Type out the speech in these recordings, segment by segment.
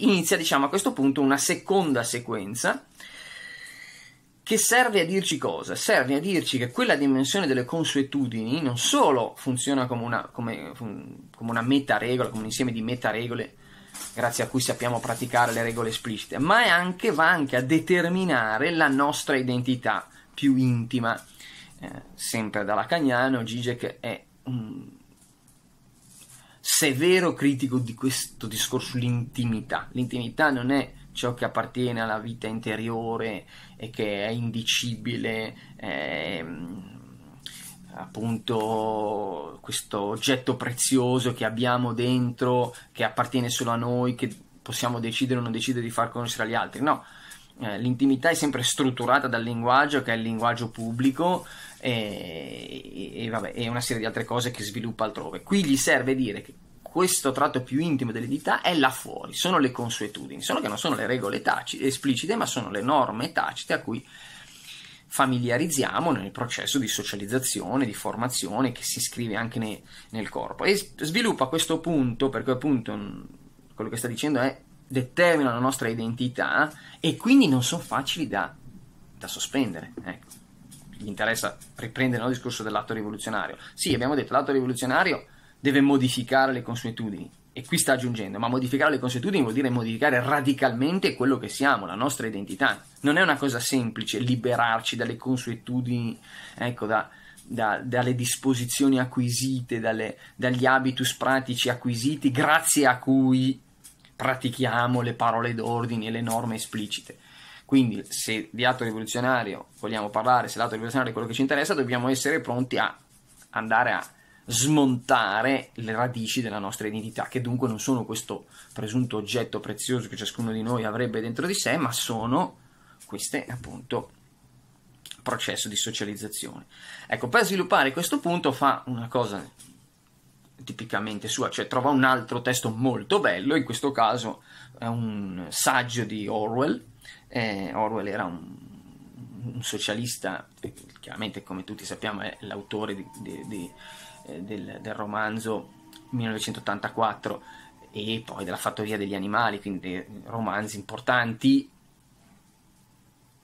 inizia diciamo a questo punto una seconda sequenza che serve a dirci cosa? Serve a dirci che quella dimensione delle consuetudini non solo funziona come una, come, come una metaregola, come un insieme di meta regole grazie a cui sappiamo praticare le regole esplicite, ma è anche, va anche a determinare la nostra identità più intima. Eh, sempre da Lacaniano, Gigek è un severo critico di questo discorso sull'intimità. L'intimità non è ciò che appartiene alla vita interiore e che è indicibile, è ehm, appunto questo oggetto prezioso che abbiamo dentro, che appartiene solo a noi, che possiamo decidere o non decidere di far conoscere agli altri. No, eh, l'intimità è sempre strutturata dal linguaggio, che è il linguaggio pubblico, e, e, vabbè, e, una serie di altre cose che sviluppa altrove. Qui gli serve dire che questo tratto più intimo dell'identità è là fuori, sono le consuetudini, solo che non sono le regole taci- esplicite, ma sono le norme tacite a cui familiarizziamo nel processo di socializzazione, di formazione che si iscrive anche ne- nel corpo. E sviluppa questo punto, perché appunto mm, quello che sta dicendo è determina la nostra identità e quindi non sono facili da, da sospendere. Ecco. Mi interessa riprendere il discorso dell'atto rivoluzionario. Sì, abbiamo detto l'atto rivoluzionario deve modificare le consuetudini. E qui sta aggiungendo, ma modificare le consuetudini vuol dire modificare radicalmente quello che siamo, la nostra identità. Non è una cosa semplice liberarci dalle consuetudini, ecco, da, da, dalle disposizioni acquisite, dalle, dagli habitus pratici acquisiti, grazie a cui pratichiamo le parole d'ordine e le norme esplicite. Quindi, se di atto rivoluzionario vogliamo parlare, se l'atto rivoluzionario è quello che ci interessa, dobbiamo essere pronti a andare a smontare le radici della nostra identità, che dunque non sono questo presunto oggetto prezioso che ciascuno di noi avrebbe dentro di sé, ma sono queste appunto processo di socializzazione. Ecco, per sviluppare questo punto fa una cosa tipicamente sua, cioè trova un altro testo molto bello, in questo caso è un saggio di Orwell, eh, Orwell era un, un, socialista, chiaramente come tutti sappiamo è l'autore di, di, di eh, del, del romanzo 1984 e poi della fattoria degli animali, quindi romanzi importanti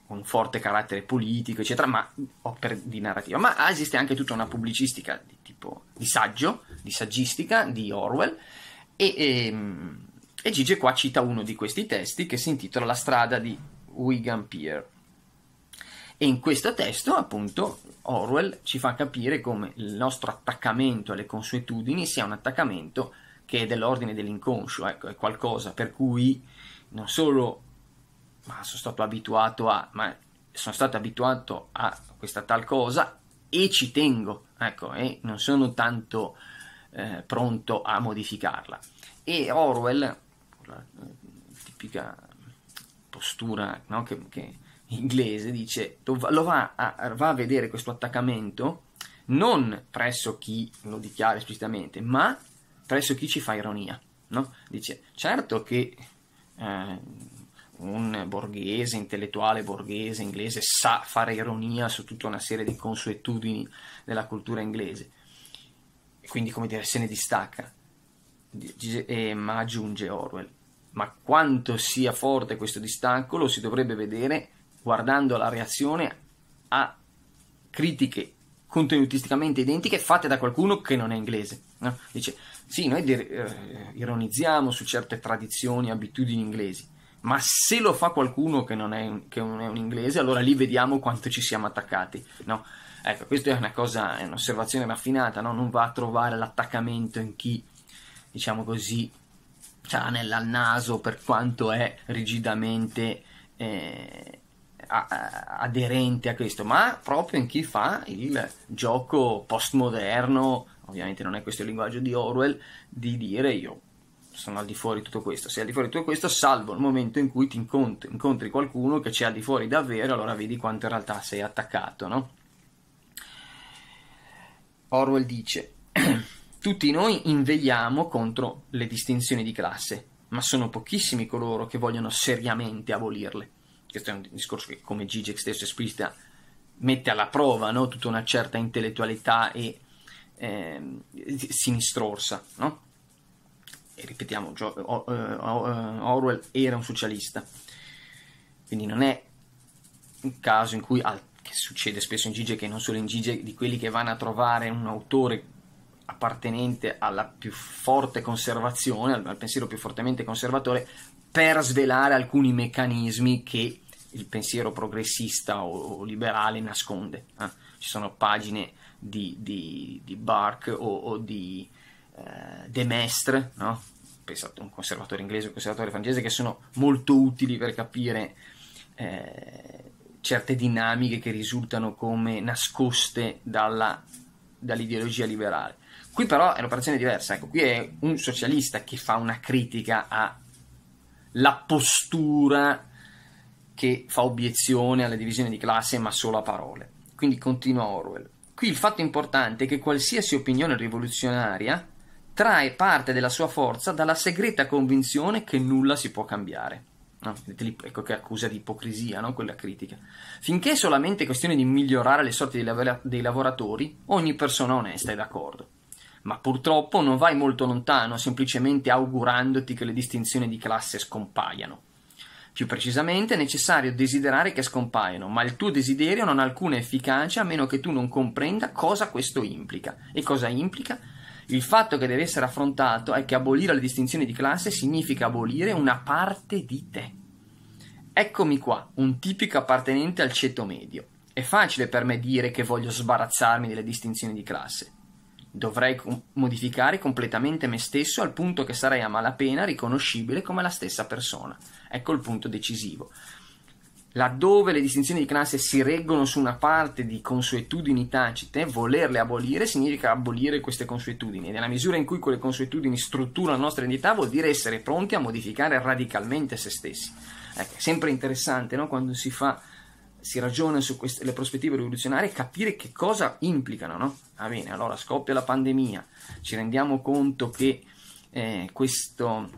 con forte carattere politico, eccetera, ma opere di narrativa. Ma esiste anche tutta una pubblicistica di tipo di saggio, di saggistica di Orwell. E, e, ehm, e Gigi qua cita uno di questi testi che si intitola La strada di Wigan Pier. E in questo testo, appunto, Orwell ci fa capire come il nostro attaccamento alle consuetudini sia un attaccamento che è dell'ordine dell'inconscio, ecco, è qualcosa per cui non solo ma sono stato abituato a, ma sono stato abituato a questa tal cosa e ci tengo, ecco, e non sono tanto eh, pronto a modificarla. E Orwell, la tipica postura no, che, che inglese dice lo va a, va a vedere questo attaccamento non presso chi lo dichiara esplicitamente, ma presso chi ci fa ironia. No? Dice, certo che eh, un borghese, intellettuale borghese inglese sa fare ironia su tutta una serie di consuetudini della cultura inglese, quindi come dire se ne distacca, dice, eh, ma aggiunge Orwell, ma quanto sia forte questo distacco lo si dovrebbe vedere guardando la reazione a critiche contenutisticamente identiche fatte da qualcuno che non è inglese. No? Dice, sì, noi de- eh, ironizziamo su certe tradizioni, e abitudini inglesi, ma se lo fa qualcuno che non, un, che non è un, inglese, allora lì vediamo quanto ci siamo attaccati. No? Ecco, questa è una cosa, è un'osservazione raffinata, no? non va a trovare l'attaccamento in chi, diciamo così, ha nel naso per quanto è rigidamente eh, aderente a questo, ma proprio in chi fa il gioco postmoderno, ovviamente non è questo il linguaggio di Orwell, di dire io sono al di fuori di tutto questo. Sei al di fuori di tutto questo, salvo il momento in cui ti incontri, incontri qualcuno che c'è al di fuori davvero, allora vedi quanto in realtà sei attaccato, no? Orwell dice: Tutti noi invegliamo contro le distinzioni di classe, ma sono pochissimi coloro che vogliono seriamente abolirle questo è un discorso che come Zizek stesso esplicita mette alla prova no? tutta una certa intellettualità e eh, sinistrorsa, no? E ripetiamo, Orwell era un socialista, quindi non è un caso in cui, che succede spesso in Gige, e non solo in Gige, di quelli che vanno a trovare un autore appartenente alla più forte conservazione, al pensiero più fortemente conservatore, per svelare alcuni meccanismi che il pensiero progressista o, liberale nasconde. Eh? Ci sono pagine di, di, di Bark o, o di eh, De Mestre, no? Pensate, un conservatore inglese, un conservatore francese, che sono molto utili per capire eh, certe dinamiche che risultano come nascoste dalla, dall'ideologia liberale. Qui però è un'operazione diversa, ecco, qui è un socialista che fa una critica alla postura che fa obiezione alle divisioni di classe ma solo a parole. Quindi continua Orwell. Qui il fatto importante è che qualsiasi opinione rivoluzionaria trae parte della sua forza dalla segreta convinzione che nulla si può cambiare. No, ecco che accusa di ipocrisia no? quella critica. Finché è solamente questione di migliorare le sorti dei lavoratori, ogni persona onesta è d'accordo ma purtroppo non vai molto lontano semplicemente augurandoti che le distinzioni di classe scompaiano. Più precisamente è necessario desiderare che scompaiano, ma il tuo desiderio non ha alcuna efficacia a meno che tu non comprenda cosa questo implica. E cosa implica? Il fatto che deve essere affrontato è che abolire le distinzioni di classe significa abolire una parte di te. Eccomi qua, un tipico appartenente al ceto medio. È facile per me dire che voglio sbarazzarmi delle distinzioni di classe. Dovrei com- modificare completamente me stesso al punto che sarei a malapena riconoscibile come la stessa persona. Ecco il punto decisivo. Laddove le distinzioni di classe si reggono su una parte di consuetudini tacite, volerle abolire significa abolire queste consuetudini. nella misura in cui quelle consuetudini strutturano la nostra identità, vuol dire essere pronti a modificare radicalmente se stessi. Ecco, è sempre interessante no? quando si fa si ragiona su queste, le prospettive rivoluzionarie e capire che cosa implicano. No? Ah, bene, allora scoppia la pandemia, ci rendiamo conto che eh, questo,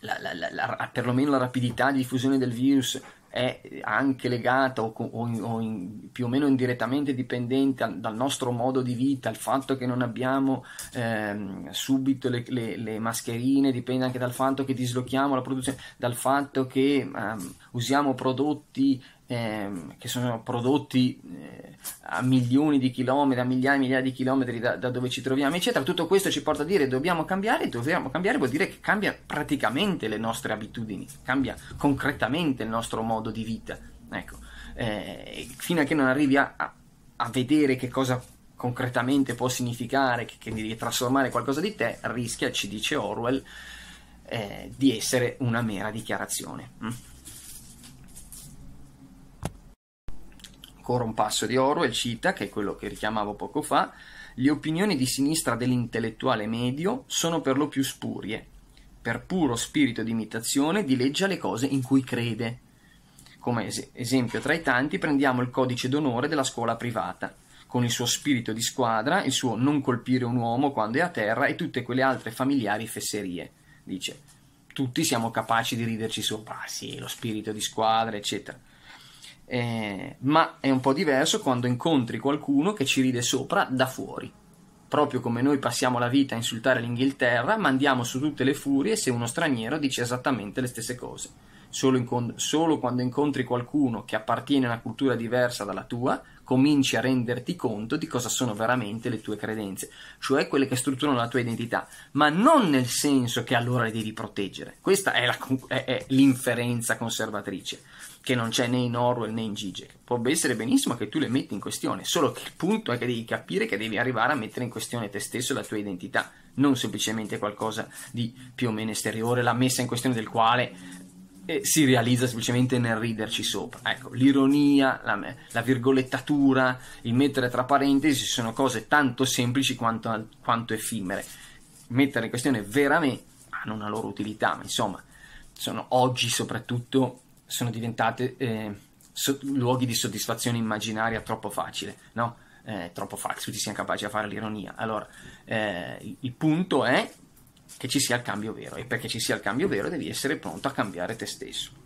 la, la, la, perlomeno la rapidità di diffusione del virus è anche legata o, o, o in, più o meno indirettamente dipendente al, dal nostro modo di vita, il fatto che non abbiamo ehm, subito le, le, le, mascherine dipende anche dal fatto che dislochiamo la produzione, dal fatto che ehm, usiamo prodotti ehm, che sono prodotti eh, a milioni di chilometri, a migliaia e migliaia di chilometri da, da, dove ci troviamo, eccetera. Tutto questo ci porta a dire dobbiamo cambiare, dobbiamo cambiare vuol dire che cambia praticamente le nostre abitudini, cambia concretamente il nostro modo di vita. Ecco, eh, fino a che non arrivi a, a, a vedere che cosa concretamente può significare, che, che devi trasformare qualcosa di te, rischia, ci dice Orwell, eh, di essere una mera dichiarazione. Mm? ancora un passo di Orwell cita, che è quello che richiamavo poco fa, le opinioni di sinistra dell'intellettuale medio sono per lo più spurie, per puro spirito di imitazione dileggia le cose in cui crede. Come es- esempio tra i tanti prendiamo il codice d'onore della scuola privata, con il suo spirito di squadra, il suo non colpire un uomo quando è a terra e tutte quelle altre familiari fesserie, dice. Tutti siamo capaci di riderci sopra, ah, sì, lo spirito di squadra, eccetera. Eh, ma è un po' diverso quando incontri qualcuno che ci ride sopra da fuori. Proprio come noi passiamo la vita a insultare l'Inghilterra, mandiamo su tutte le furie se uno straniero dice esattamente le stesse cose. Solo, con- solo quando incontri qualcuno che appartiene a una cultura diversa dalla tua, cominci a renderti conto di cosa sono veramente le tue credenze, cioè quelle che strutturano la tua identità, ma non nel senso che allora le devi proteggere. Questa è, la, è, è l'inferenza conservatrice, che non c'è né in Orwell né in Gigek. Può essere benissimo che tu le metti in questione, solo che il punto è che devi capire che devi arrivare a mettere in questione te stesso e la tua identità, non semplicemente qualcosa di più o meno esteriore, la messa in questione del quale e si realizza semplicemente nel riderci sopra. Ecco, l'ironia, la, la virgolettatura, il mettere tra parentesi sono cose tanto semplici quanto, quanto effimere. Mettere in questione veramente hanno una loro utilità, ma insomma, sono, oggi soprattutto sono diventate eh, so, luoghi di soddisfazione immaginaria troppo facile, no? Eh, troppo facile, tutti siamo capaci a fare l'ironia. Allora, eh, il punto è che ci sia il cambio vero e perché ci sia il cambio vero devi essere pronto a cambiare te stesso.